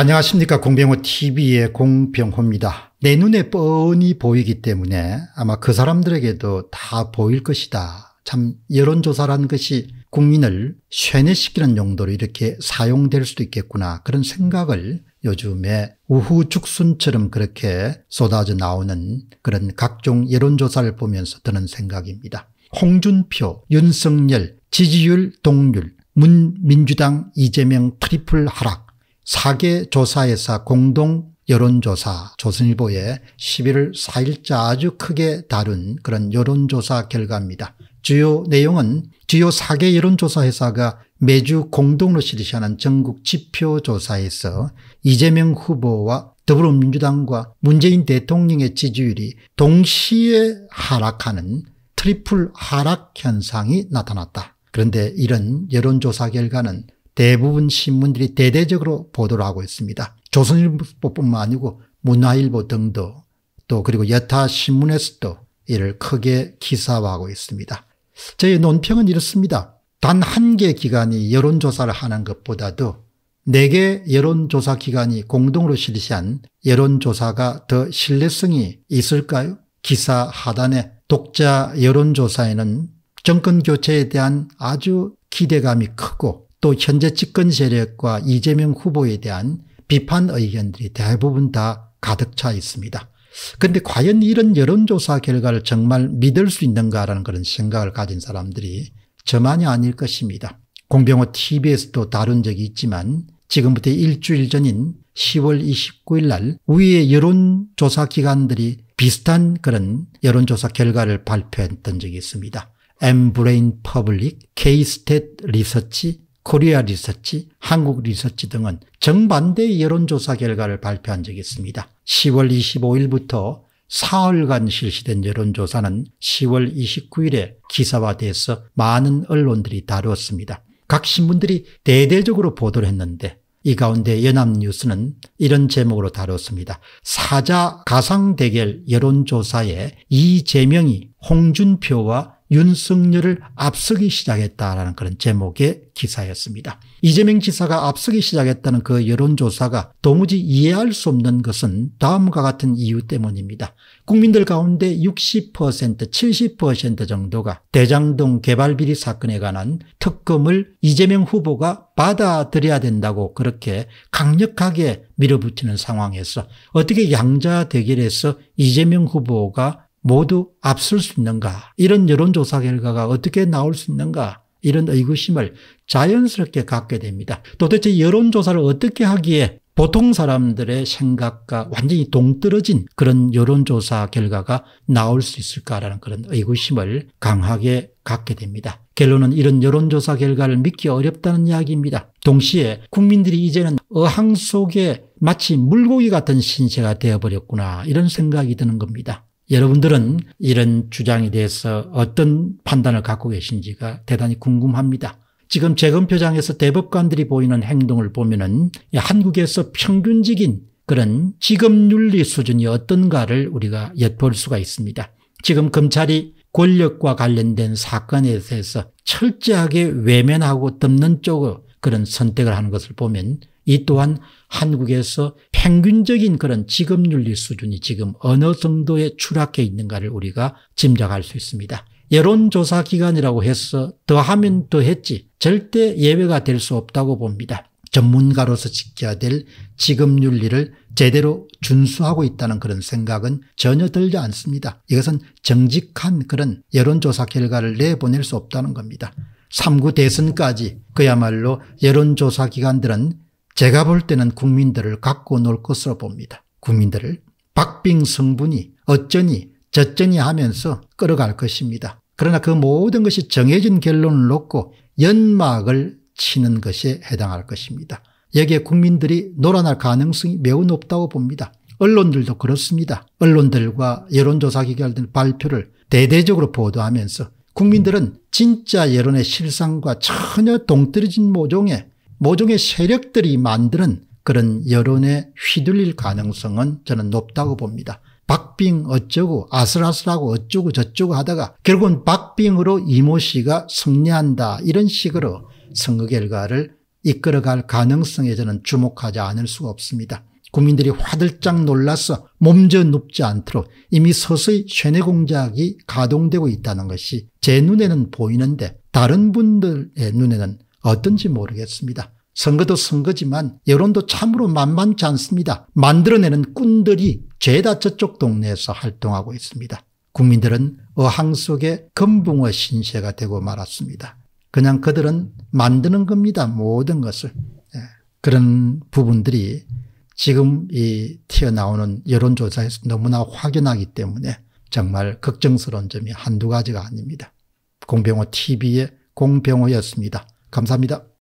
안녕하십니까 공병호 tv의 공병호입니다. 내 눈에 뻔히 보이기 때문에 아마 그 사람들에게도 다 보일 것이다. 참 여론조사라는 것이 국민을 쇠뇌시키는 용도로 이렇게 사용될 수도 있겠구나 그런 생각을 요즘에 우후죽순처럼 그렇게 쏟아져 나오는 그런 각종 여론조사를 보면서 드는 생각입니다. 홍준표, 윤석열, 지지율 동률, 문민주당 이재명 트리플 하락 사계조사회사 공동 여론조사 조선일보의 11월 4일자 아주 크게 다룬 그런 여론조사 결과입니다. 주요 내용은 주요 4개 여론조사회사가 매주 공동으로 실시하는 전국 지표조사에서 이재명 후보와 더불어민주당과 문재인 대통령의 지지율이 동시에 하락하는 트리플 하락 현상이 나타났다. 그런데 이런 여론조사 결과는 대부분 신문들이 대대적으로 보도를 하고 있습니다. 조선일보뿐만 아니고 문화일보 등도 또 그리고 여타 신문에서도 이를 크게 기사화하고 있습니다. 저희 논평은 이렇습니다. 단 한 개 기관이 여론조사를 하는 것보다도 네 개 여론조사 기관이 공동으로 실시한 여론조사가 더 신뢰성이 있을까요? 기사 하단에 독자 여론조사에는 정권교체에 대한 아주 기대감이 크고 또 현재 집권 세력과 이재명 후보에 대한 비판 의견들이 대부분 다 가득 차 있습니다. 그런데 과연 이런 여론조사 결과를 정말 믿을 수 있는가라는 그런 생각을 가진 사람들이 저만이 아닐 것입니다. 공병호 TV에서도 다룬 적이 있지만 지금부터 일주일 전인 10월 29일 날 우리의 여론조사 기관들이 비슷한 그런 여론조사 결과를 발표했던 적이 있습니다. 엠브레인 퍼블릭, 케이스탯 리서치, 코리아 리서치, 한국 리서치 등은 정반대의 여론조사 결과를 발표한 적이 있습니다. 10월 25일부터 4월간 실시된 여론조사는 10월 29일에 기사화돼서 많은 언론들이 다루었습니다. 각 신문들이 대대적으로 보도를 했는데 이 가운데 연합뉴스는 이런 제목으로 다뤘습니다. 사자 가상 대결 여론조사에 이재명이 홍준표와 윤석열을 앞서기 시작했다라는 그런 제목의 기사였습니다. 이재명 지사가 앞서기 시작했다는 그 여론조사가 도무지 이해할 수 없는 것은 다음과 같은 이유 때문입니다. 국민들 가운데 60% 70% 정도가 대장동 개발비리 사건에 관한 특검을 이재명 후보가 받아들여야 된다고 그렇게 강력하게 밀어붙이는 상황에서 어떻게 양자 대결에서 이재명 후보가 모두 앞설 수 있는가 이런 여론조사 결과가 어떻게 나올 수 있는가 이런 의구심을 자연스럽게 갖게 됩니다. 도대체 여론조사를 어떻게 하기에 보통 사람들의 생각과 완전히 동떨어진 그런 여론조사 결과가 나올 수 있을까라는 그런 의구심을 강하게 갖게 됩니다. 결론은 이런 여론조사 결과를 믿기 어렵다는 이야기입니다. 동시에 국민들이 이제는 어항 속에 마치 물고기 같은 신세가 되어버렸구나 이런 생각이 드는 겁니다. 여러분들은 이런 주장에 대해서 어떤 판단을 갖고 계신지가 대단히 궁금합니다. 지금 재검표장에서 대법관들이 보이는 행동을 보면은 한국에서 평균적인 그런 지급윤리 수준이 어떤가를 우리가 엿볼 수가 있습니다. 지금 검찰이 권력과 관련된 사건에 대해서 철저하게 외면하고 덮는 쪽으로 그런 선택을 하는 것을 보면 이 또한 한국에서 평균적인 그런 직업윤리 수준이 지금 어느 정도에 추락해 있는가를 우리가 짐작할 수 있습니다. 여론조사 기관이라고 해서 더하면 더했지 절대 예외가 될 수 없다고 봅니다. 전문가로서 지켜야 될 직업윤리를 제대로 준수하고 있다는 그런 생각은 전혀 들지 않습니다. 이것은 정직한 그런 여론조사 결과를 내보낼 수 없다는 겁니다. 3구 대선까지 그야말로 여론조사 기관들은 제가 볼 때는 국민들을 갖고 놀 것으로 봅니다. 국민들을 박빙 성분이 어쩌니 저쩌니 하면서 끌어갈 것입니다. 그러나 그 모든 것이 정해진 결론을 놓고 연막을 치는 것에 해당할 것입니다. 여기에 국민들이 놀아날 가능성이 매우 높다고 봅니다. 언론들도 그렇습니다. 언론들과 여론조사기관들 발표를 대대적으로 보도하면서 국민들은 진짜 여론의 실상과 전혀 동떨어진 모종의 모종의 세력들이 만드는 그런 여론에 휘둘릴 가능성은 저는 높다고 봅니다. 박빙 어쩌고 아슬아슬하고 어쩌고 저쩌고 하다가 결국은 박빙으로 이모 씨가 승리한다 이런 식으로 선거 결과를 이끌어갈 가능성에 저는 주목하지 않을 수가 없습니다. 국민들이 화들짝 놀라서 몸져 눕지 않도록 이미 서서히 쇠뇌 공작이 가동되고 있다는 것이 제 눈에는 보이는데 다른 분들의 눈에는 어떤지 모르겠습니다. 선거도 선거지만 여론도 참으로 만만치 않습니다. 만들어내는 꾼들이 죄다 저쪽 동네에서 활동하고 있습니다. 국민들은 어항 속에 금붕어 신세가 되고 말았습니다. 그냥 그들은 만드는 겁니다. 모든 것을. 예. 그런 부분들이 지금 이 튀어나오는 여론조사에서 너무나 확연하기 때문에 정말 걱정스러운 점이 한두 가지가 아닙니다. 공병호 TV의 공병호였습니다. 감사합니다.